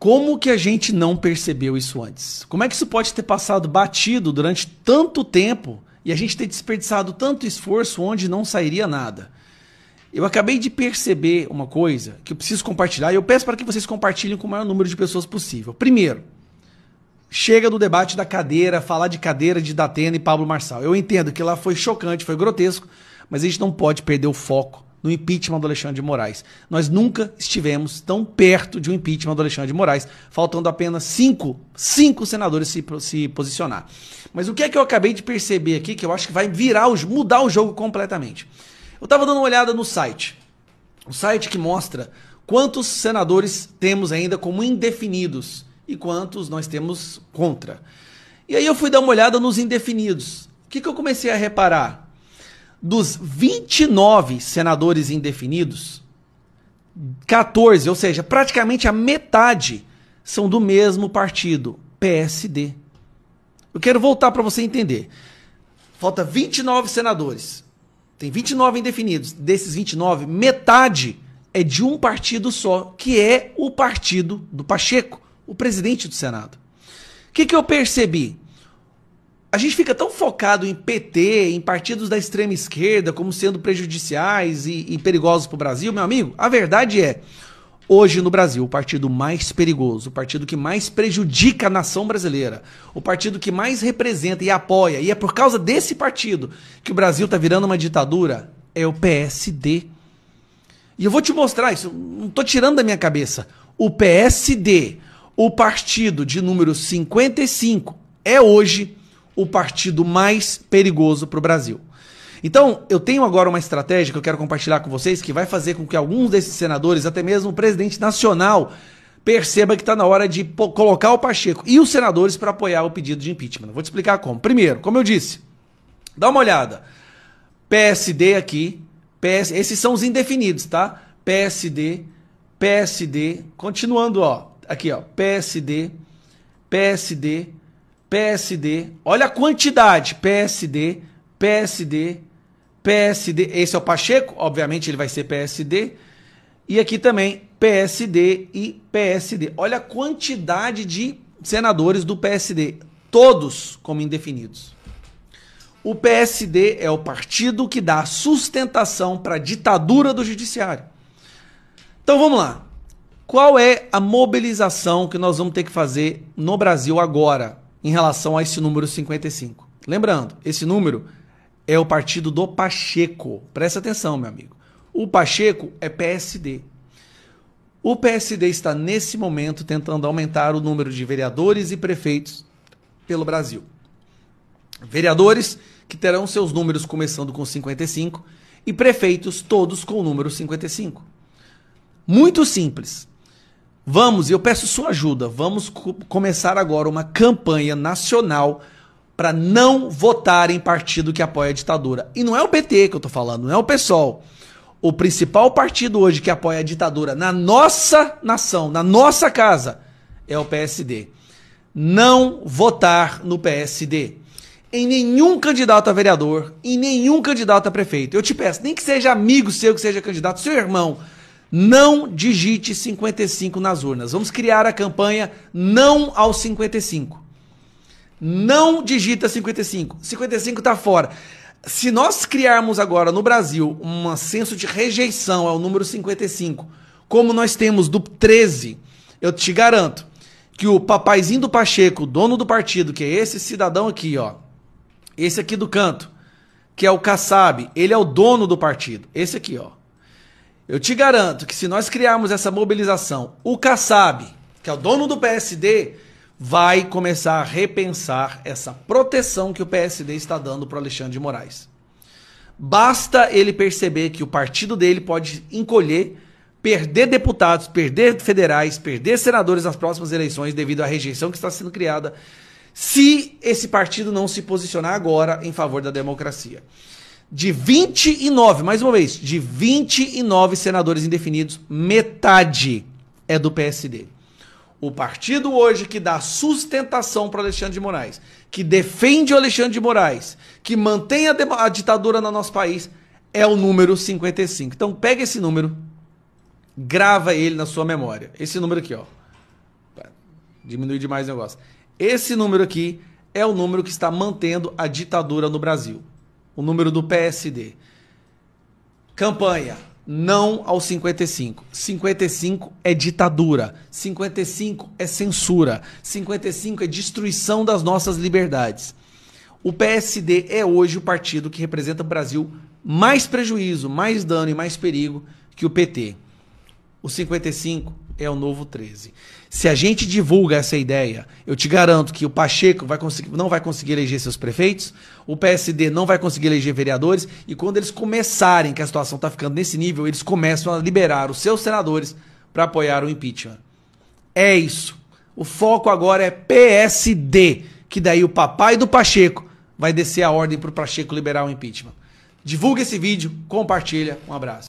Como que a gente não percebeu isso antes? Como é que isso pode ter passado batido durante tanto tempo e a gente ter desperdiçado tanto esforço onde não sairia nada? Eu acabei de perceber uma coisa que eu preciso compartilhar e eu peço para que vocês compartilhem com o maior número de pessoas possível. Primeiro, chega do debate da cadeira, falar de cadeira de Datena e Pablo Marçal. Eu entendo que lá foi chocante, foi grotesco, mas a gente não pode perder o foco no impeachment do Alexandre de Moraes. Nós nunca estivemos tão perto de um impeachment do Alexandre de Moraes, faltando apenas cinco, cinco senadores se, se posicionar. Mas o que é que eu acabei de perceber aqui, que eu acho que vai virar, os, mudar o jogo completamente. Eu estava dando uma olhada no site, o site que mostra quantos senadores temos ainda como indefinidos e quantos nós temos contra. E aí eu fui dar uma olhada nos indefinidos. O que, que eu comecei a reparar? Dos 29 senadores indefinidos, 14, ou seja, praticamente a metade, são do mesmo partido, PSD. Eu quero voltar para você entender. Falta 29 senadores. Tem 29 indefinidos. Desses 29, metade é de um partido só, que é o partido do Pacheco, o presidente do Senado. O que, que eu percebi? A gente fica tão focado em PT, em partidos da extrema esquerda, como sendo prejudiciais e, e perigosos para o Brasil, meu amigo. A verdade é, hoje no Brasil, o partido mais perigoso, o partido que mais prejudica a nação brasileira, o partido que mais representa e apoia, e é por causa desse partido que o Brasil está virando uma ditadura, é o PSD. E eu vou te mostrar isso, não estou tirando da minha cabeça. O PSD, o partido de número 55, é hoje o partido mais perigoso para o Brasil. Então, eu tenho agora uma estratégia que eu quero compartilhar com vocês que vai fazer com que alguns desses senadores, até mesmo o presidente nacional, perceba que está na hora de colocar o Pacheco e os senadores para apoiar o pedido de impeachment. Vou te explicar como. Primeiro, como eu disse, dá uma olhada. PSD aqui, PS, esses são os indefinidos, tá? PSD, PSD, continuando, ó, aqui, ó, PSD, PSD, PSD, olha a quantidade, PSD, PSD, PSD, esse é o Pacheco, obviamente ele vai ser PSD, e aqui também PSD e PSD. Olha a quantidade de senadores do PSD, todos como indefinidos. O PSD é o partido que dá sustentação para a ditadura do judiciário. Então vamos lá. Qual é a mobilização que nós vamos ter que fazer no Brasil agora? em relação a esse número 55. Lembrando, esse número é o partido do Pacheco. Presta atenção, meu amigo. O Pacheco é PSD. O PSD está nesse momento tentando aumentar o número de vereadores e prefeitos pelo Brasil. Vereadores que terão seus números começando com 55 e prefeitos todos com o número 55. Muito simples. Vamos, eu peço sua ajuda. Vamos começar agora uma campanha nacional para não votar em partido que apoia a ditadura. E não é o PT que eu tô falando, não é o PSOL. O principal partido hoje que apoia a ditadura na nossa nação, na nossa casa, é o PSD. Não votar no PSD. Em nenhum candidato a vereador, em nenhum candidato a prefeito. Eu te peço, nem que seja amigo seu, que seja candidato, seu irmão não digite 55 nas urnas. Vamos criar a campanha Não ao 55. Não digita 55. 55 está fora. Se nós criarmos agora no Brasil um senso de rejeição ao número 55, como nós temos do 13, eu te garanto que o papaizinho do Pacheco, dono do partido, que é esse cidadão aqui, ó, esse aqui do canto, que é o Kassab, ele é o dono do partido. Esse aqui, ó. Eu te garanto que se nós criarmos essa mobilização, o Kassab, que é o dono do PSD, vai começar a repensar essa proteção que o PSD está dando para o Alexandre de Moraes. Basta ele perceber que o partido dele pode encolher, perder deputados, perder federais, perder senadores nas próximas eleições devido à rejeição que está sendo criada, se esse partido não se posicionar agora em favor da democracia de 29, mais uma vez, de 29 senadores indefinidos, metade é do PSD. O partido hoje que dá sustentação para Alexandre de Moraes, que defende o Alexandre de Moraes, que mantém a, a, ditadura no nosso país, é o número 55. Então pega esse número, grava ele na sua memória. Esse número aqui, ó. Diminui demais o negócio. Esse número aqui é o número que está mantendo a ditadura no Brasil o número do PSD. Campanha, não aos 55. 55 é ditadura. 55 é censura. 55 é destruição das nossas liberdades. O PSD é hoje o partido que representa o Brasil mais prejuízo, mais dano e mais perigo que o PT. O 55 é o novo 13. Se a gente divulga essa ideia, eu te garanto que o Pacheco vai conseguir, não vai conseguir eleger seus prefeitos, o PSD não vai conseguir eleger vereadores, e quando eles começarem, que a situação está ficando nesse nível, eles começam a liberar os seus senadores para apoiar o impeachment. É isso. O foco agora é PSD, que daí o papai do Pacheco vai descer a ordem para o Pacheco liberar o impeachment. Divulga esse vídeo, compartilha, um abraço.